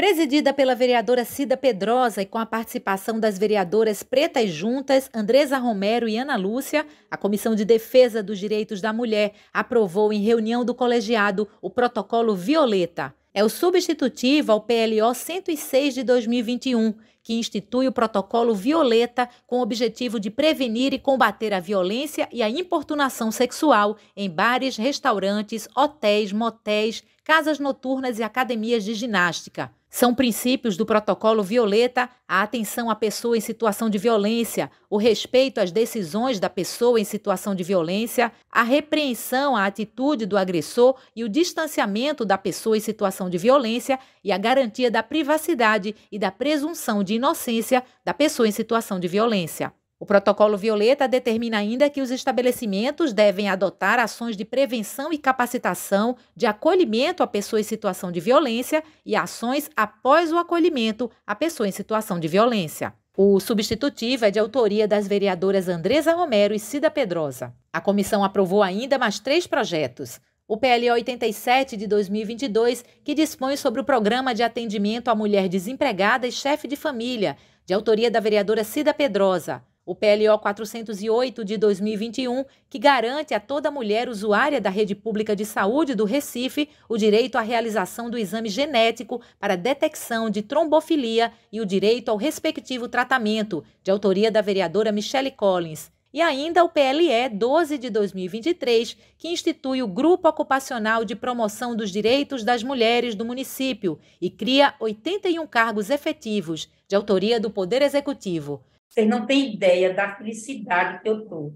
Presidida pela vereadora Cida Pedrosa e com a participação das vereadoras Pretas Juntas, Andresa Romero e Ana Lúcia, a Comissão de Defesa dos Direitos da Mulher aprovou em reunião do colegiado o protocolo Violeta. É o substitutivo ao PLO 106 de 2021, que institui o protocolo Violeta com o objetivo de prevenir e combater a violência e a importunação sexual em bares, restaurantes, hotéis, motéis, casas noturnas e academias de ginástica. São princípios do protocolo Violeta a atenção à pessoa em situação de violência, o respeito às decisões da pessoa em situação de violência, a repreensão à atitude do agressor e o distanciamento da pessoa em situação de violência e a garantia da privacidade e da presunção de inocência da pessoa em situação de violência. O protocolo Violeta determina ainda que os estabelecimentos devem adotar ações de prevenção e capacitação, de acolhimento à pessoa em situação de violência e ações após o acolhimento à pessoa em situação de violência. O substitutivo é de autoria das vereadoras Andresa Romero e Cida Pedrosa. A comissão aprovou ainda mais três projetos: o PL 87 de 2022, que dispõe sobre o Programa de Atendimento à Mulher Desempregada e Chefe de Família, de autoria da vereadora Cida Pedrosa. O PLO 408 de 2021, que garante a toda mulher usuária da rede pública de saúde do Recife o direito à realização do exame genético para detecção de trombofilia e o direito ao respectivo tratamento, de autoria da vereadora Michele Collins e ainda o PLE 12 de 2023, que institui o Grupo Ocupacional de Promoção dos Direitos das Mulheres do município e cria 81 cargos efetivos, de autoria do Poder Executivo. Vocês não têm ideia da felicidade que eu estou.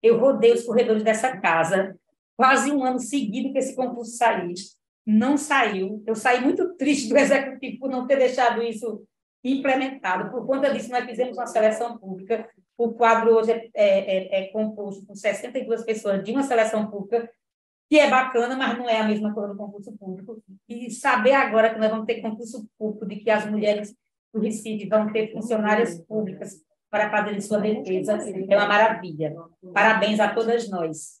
Eu rodei os corredores dessa casa quase um ano seguido que esse concurso saiu. Não saiu. Eu saí muito triste do Executivo por não ter deixado isso implementado. Por conta disso, nós fizemos uma seleção pública o quadro hoje é, é, é, é composto por 62 pessoas de uma seleção pública, que é bacana, mas não é a mesma coisa do concurso público. E saber agora que nós vamos ter concurso público, de que as mulheres do Recife vão ter funcionárias públicas para fazer sua defesa, é uma maravilha. Parabéns a todas nós.